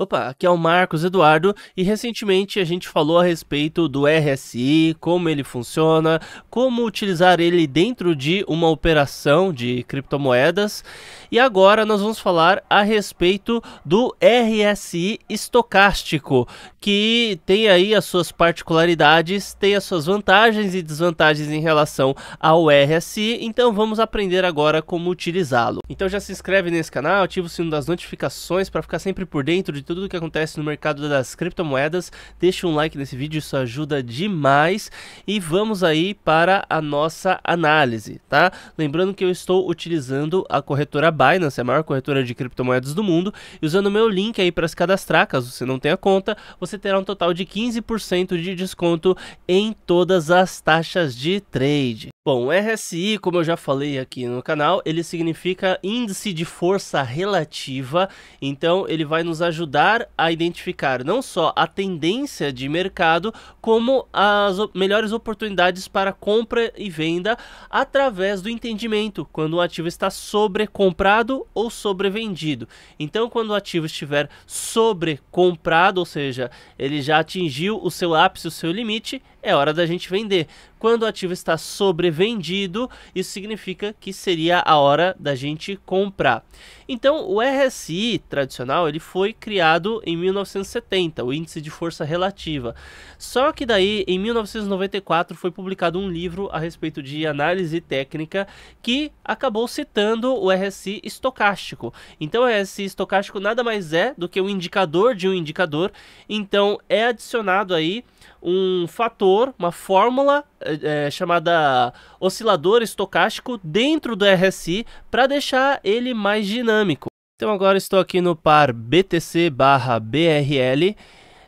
Opa, aqui é o Marcos Eduardo e recentemente a gente falou a respeito do RSI, como ele funciona, como utilizar ele dentro de uma operação de criptomoedas e agora nós vamos falar a respeito do RSI estocástico, que tem aí as suas particularidades, tem as suas vantagens e desvantagens em relação ao RSI, então vamos aprender agora como utilizá-lo. Então já se inscreve nesse canal, ativa o sino das notificações para ficar sempre por dentro de tudo o que acontece no mercado das criptomoedas. Deixa um like nesse vídeo, isso ajuda demais. E vamos aí para a nossa análise, tá? Lembrando que eu estou utilizando a corretora Binance, a maior corretora de criptomoedas do mundo, e usando o meu link aí para se cadastrar, caso você não tenha conta, você terá um total de 15% de desconto em todas as taxas de trade. Bom, RSI, como eu já falei aqui no canal, ele significa índice de força relativa, então ele vai nos ajudar a identificar não só a tendência de mercado, como as melhores oportunidades para compra e venda através do entendimento, quando o ativo está sobrecomprado ou sobrevendido. Então, quando o ativo estiver sobrecomprado, ou seja, ele já atingiu o seu ápice, o seu limite, é hora da gente vender. Quando o ativo está sobrevendido, isso significa que seria a hora da gente comprar. Então, o RSI tradicional ele foi criado em 1970, o índice de força relativa. Só que daí, em 1994, foi publicado um livro a respeito de análise técnica que acabou citando o RSI estocástico. Então, o RSI estocástico nada mais é do que o um indicador de um indicador. Então, é adicionado aí um fator uma fórmula é, chamada oscilador estocástico dentro do RSI para deixar ele mais dinâmico. Então agora estou aqui no par BTC barra BRL,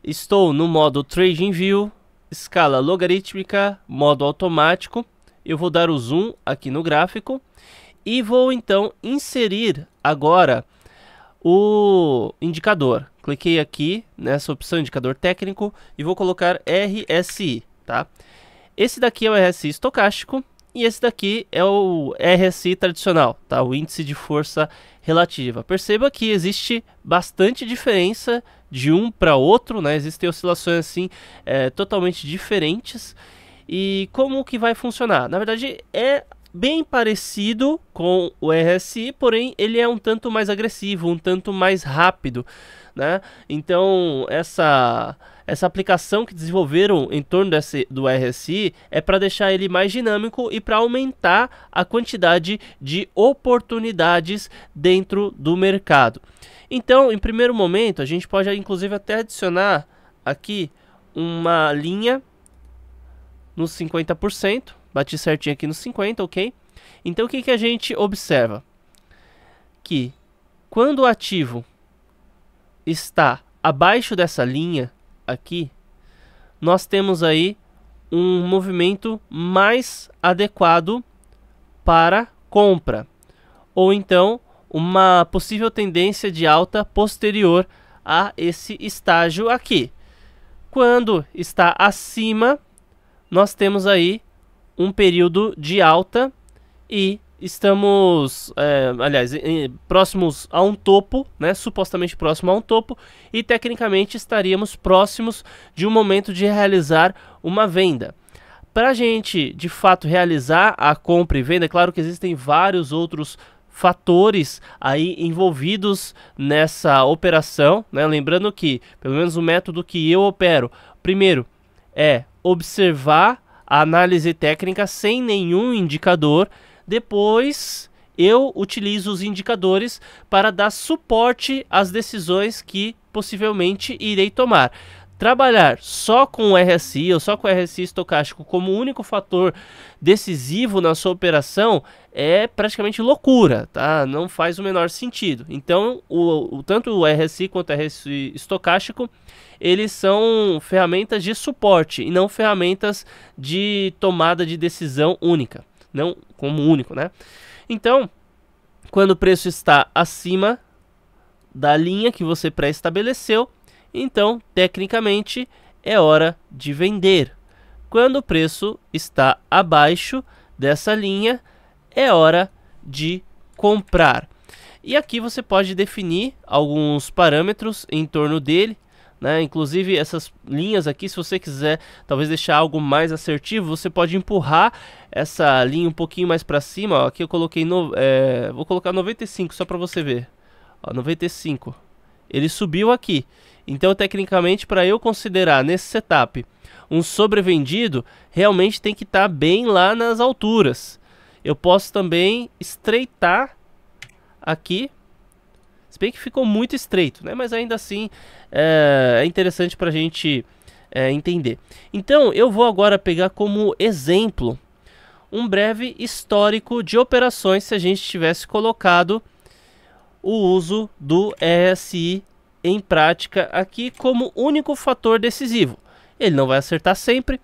estou no modo Trading View, escala logarítmica, modo automático, eu vou dar o zoom aqui no gráfico e vou então inserir agora o indicador. Cliquei aqui nessa opção indicador técnico e vou colocar RSI tá? Esse daqui é o RSI estocástico e esse daqui é o RSI tradicional, tá? O índice de força relativa. Perceba que existe bastante diferença de um para outro, né? Existem oscilações assim é, totalmente diferentes. E como que vai funcionar? Na verdade, é bem parecido com o RSI, porém ele é um tanto mais agressivo, um tanto mais rápido, né? Então essa essa aplicação que desenvolveram em torno desse, do RSI é para deixar ele mais dinâmico e para aumentar a quantidade de oportunidades dentro do mercado. Então, em primeiro momento, a gente pode inclusive até adicionar aqui uma linha nos 50%, bati certinho aqui nos 50, ok? Então, o que, que a gente observa? Que quando o ativo está abaixo dessa linha, aqui, nós temos aí um movimento mais adequado para compra, ou então uma possível tendência de alta posterior a esse estágio aqui. Quando está acima, nós temos aí um período de alta e estamos, é, aliás, em, próximos a um topo, né? Supostamente próximo a um topo, e tecnicamente estaríamos próximos de um momento de realizar uma venda. Para a gente de fato realizar a compra e venda, é claro que existem vários outros fatores aí envolvidos nessa operação, né? Lembrando que, pelo menos o método que eu opero, primeiro é observar a análise técnica sem nenhum indicador depois, eu utilizo os indicadores para dar suporte às decisões que possivelmente irei tomar. Trabalhar só com o RSI ou só com o RSI estocástico como único fator decisivo na sua operação é praticamente loucura, tá? Não faz o menor sentido. Então, o, o, tanto o RSI quanto o RSI estocástico, eles são ferramentas de suporte e não ferramentas de tomada de decisão única não como único, né? Então, quando o preço está acima da linha que você pré-estabeleceu, então, tecnicamente, é hora de vender. Quando o preço está abaixo dessa linha, é hora de comprar. E aqui você pode definir alguns parâmetros em torno dele, né? Inclusive essas linhas aqui, se você quiser talvez deixar algo mais assertivo, você pode empurrar essa linha um pouquinho mais para cima. Ó. Aqui eu coloquei, no, é, vou colocar 95 só para você ver. Ó, 95. Ele subiu aqui. Então, tecnicamente, para eu considerar nesse setup um sobrevendido, realmente tem que estar tá bem lá nas alturas. Eu posso também estreitar aqui se bem que ficou muito estreito, né? Mas ainda assim é, é interessante para a gente é, entender. Então eu vou agora pegar como exemplo um breve histórico de operações se a gente tivesse colocado o uso do RSI em prática aqui como único fator decisivo. Ele não vai acertar sempre,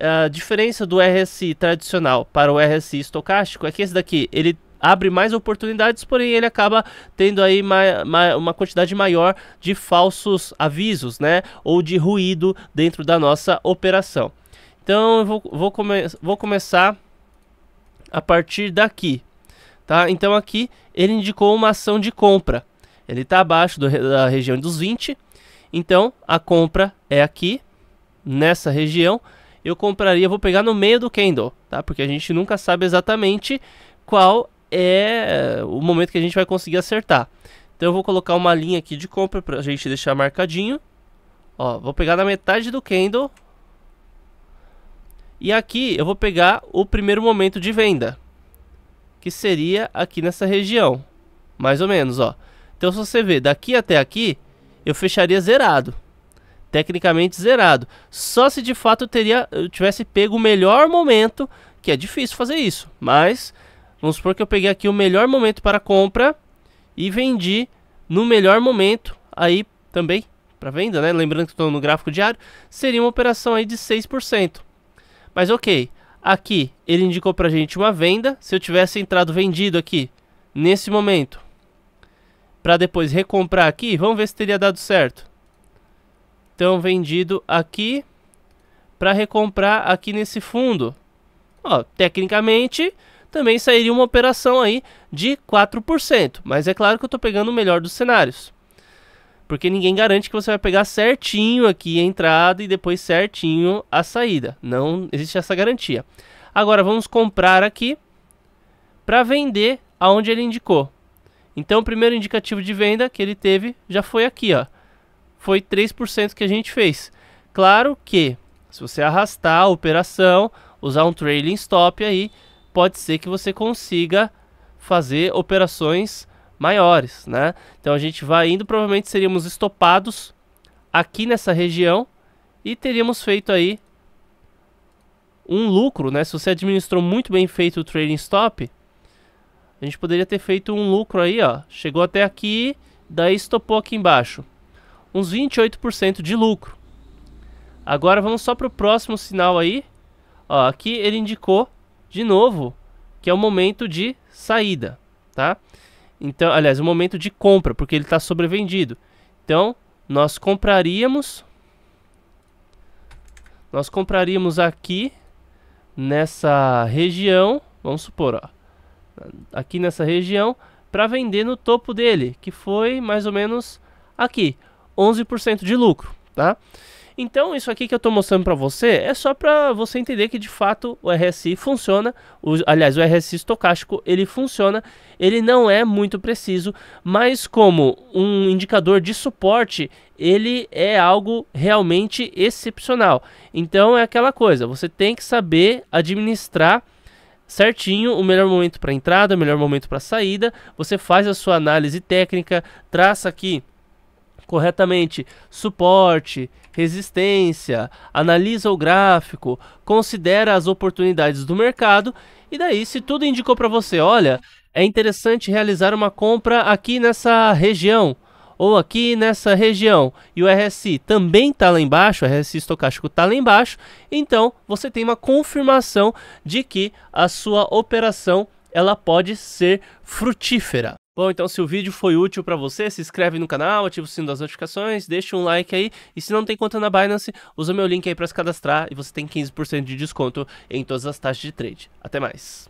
a diferença do RSI tradicional para o RSI estocástico é que esse daqui ele abre mais oportunidades, porém ele acaba tendo aí ma, ma, uma quantidade maior de falsos avisos, né? Ou de ruído dentro da nossa operação. Então eu vou, vou, come vou começar a partir daqui, tá? Então aqui ele indicou uma ação de compra. Ele está abaixo do, da região dos 20, então a compra é aqui, nessa região. Eu compraria, vou pegar no meio do candle, tá? Porque a gente nunca sabe exatamente qual é o momento que a gente vai conseguir acertar. Então eu vou colocar uma linha aqui de compra para a gente deixar marcadinho. Ó, vou pegar na metade do candle. E aqui eu vou pegar o primeiro momento de venda. Que seria aqui nessa região. Mais ou menos, ó. Então se você ver, daqui até aqui, eu fecharia zerado. Tecnicamente zerado. Só se de fato eu, teria, eu tivesse pego o melhor momento, que é difícil fazer isso. Mas Vamos supor que eu peguei aqui o melhor momento para compra e vendi no melhor momento aí também para venda, né? Lembrando que estou no gráfico diário, seria uma operação aí de 6%. Mas ok, aqui ele indicou para a gente uma venda. Se eu tivesse entrado vendido aqui nesse momento, para depois recomprar aqui, vamos ver se teria dado certo. Então vendido aqui para recomprar aqui nesse fundo. Ó, tecnicamente também sairia uma operação aí de 4%. Mas é claro que eu estou pegando o melhor dos cenários. Porque ninguém garante que você vai pegar certinho aqui a entrada e depois certinho a saída. Não existe essa garantia. Agora vamos comprar aqui para vender aonde ele indicou. Então o primeiro indicativo de venda que ele teve já foi aqui, ó. Foi 3% que a gente fez. Claro que se você arrastar a operação, usar um trailing stop aí, pode ser que você consiga fazer operações maiores, né? Então a gente vai indo, provavelmente seríamos estopados aqui nessa região e teríamos feito aí um lucro, né? Se você administrou muito bem feito o trading stop, a gente poderia ter feito um lucro aí, ó. Chegou até aqui, daí estopou aqui embaixo. Uns 28% de lucro. Agora vamos só para o próximo sinal aí. Ó, aqui ele indicou de novo, que é o momento de saída, tá? Então, aliás, o momento de compra, porque ele está sobrevendido. Então, nós compraríamos nós compraríamos aqui nessa região, vamos supor, ó, aqui nessa região para vender no topo dele, que foi mais ou menos aqui, 11% de lucro, tá? Então, isso aqui que eu estou mostrando para você é só para você entender que de fato o RSI funciona. O, aliás, o RSI estocástico ele funciona. Ele não é muito preciso, mas como um indicador de suporte, ele é algo realmente excepcional. Então, é aquela coisa. Você tem que saber administrar certinho o melhor momento para entrada, o melhor momento para saída. Você faz a sua análise técnica, traça aqui corretamente suporte, resistência, analisa o gráfico, considera as oportunidades do mercado e daí se tudo indicou para você, olha, é interessante realizar uma compra aqui nessa região ou aqui nessa região e o RSI também está lá embaixo, o RSI estocástico está lá embaixo, então você tem uma confirmação de que a sua operação ela pode ser frutífera. Bom, então se o vídeo foi útil para você, se inscreve no canal, ativa o sino das notificações, deixa um like aí. E se não tem conta na Binance, usa meu link aí para se cadastrar e você tem 15% de desconto em todas as taxas de trade. Até mais.